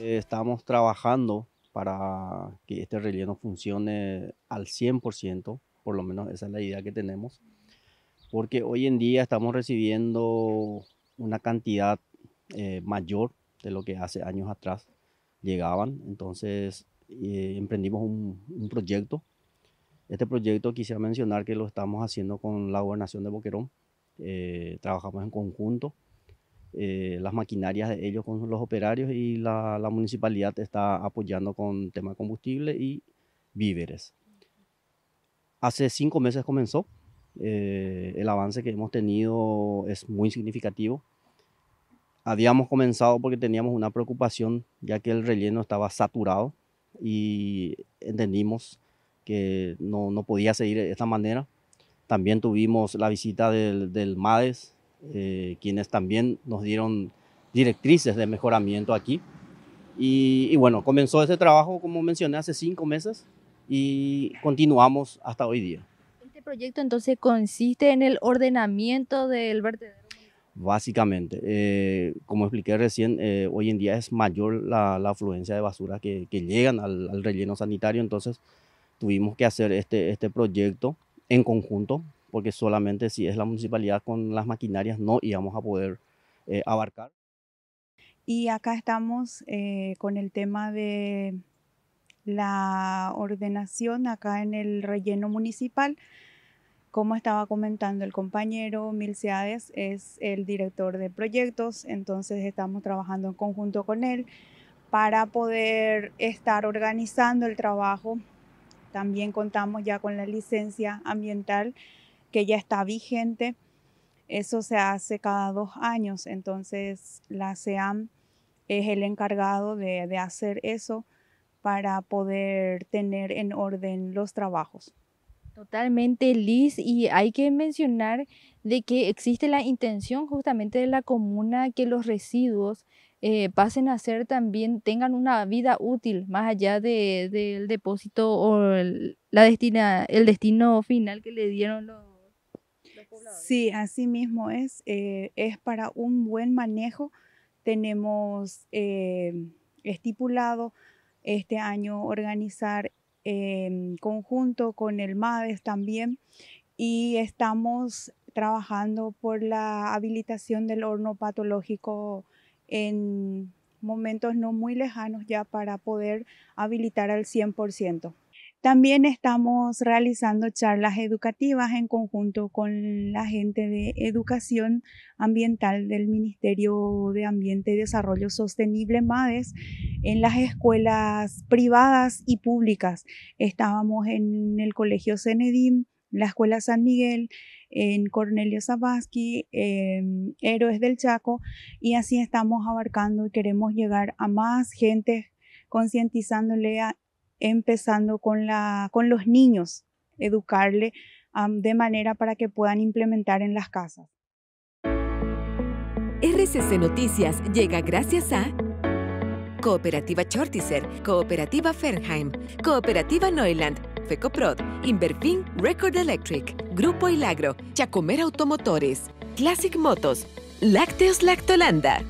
Eh, estamos trabajando para que este relleno funcione al 100%, por lo menos esa es la idea que tenemos, porque hoy en día estamos recibiendo una cantidad eh, mayor de lo que hace años atrás llegaban, entonces eh, emprendimos un, proyecto. Este proyecto quisiera mencionar que lo estamos haciendo con la gobernación de Boquerón, trabajamos en conjunto eh, las maquinarias de ellos con los operarios y la, municipalidad está apoyando con tema de combustible y víveres. Hace cinco meses comenzó. Eh, el avance que hemos tenido es muy significativo. Habíamos comenzado porque teníamos una preocupación ya que el relleno estaba saturado y entendimos que no, no podía seguir de esta manera. También tuvimos la visita del, del MADES, eh, quienes también nos dieron directrices de mejoramiento aquí. Y, bueno, comenzó ese trabajo, como mencioné, hace cinco meses y continuamos hasta hoy día. ¿Este proyecto entonces consiste en el ordenamiento del vertedero? Básicamente, eh, como expliqué recién, eh, hoy en día es mayor la, afluencia de basura que, llegan al, al, relleno sanitario, entonces tuvimos que hacer este, este proyecto en conjunto porque solamente si es la municipalidad con las maquinarias no íbamos a poder eh, abarcar. Y acá estamos eh, con el tema de la ordenación acá en el relleno municipal. Como estaba comentando el compañero Milciades, es el director de proyectos, entonces estamos trabajando en conjunto con él para poder estar organizando el trabajo. También contamos ya con la licencia ambiental que ya está vigente. Eso se hace cada dos años, entonces la SEAM es el encargado de, de hacer eso para poder tener en orden los trabajos. Totalmente, Liz, y hay que mencionar de que existe la intención justamente de la comuna que los residuos eh, pasen a ser también, tengan una vida útil más allá del de, depósito o la destina, el destino final que le dieron los Sí, así mismo es. Eh, es para un buen manejo. Tenemos eh, estipulado este año organizar en em, conjunto con el MADES también y estamos trabajando por la habilitación del horno patológico en momentos no muy lejanos ya para poder habilitar al 100%. También estamos realizando charlas educativas en conjunto con la gente de educación ambiental del Ministerio de Ambiente y Desarrollo Sostenible MADES en las escuelas privadas y públicas. Estábamos en el Colegio Cenedim, la Escuela San Miguel, en Cornelio Zabaski, Héroes del Chaco, y así estamos abarcando y queremos llegar a más gente concientizándole a, empezando con, los niños, educarle de manera para que puedan implementar en las casas. RCC Noticias llega gracias a Cooperativa Chortizer, Cooperativa Fernheim, Cooperativa Neuland, FECOPROD, Inverfin Record Electric, Grupo Ilagro, Chacomer Automotores, Classic Motos, Lácteos Lactolanda.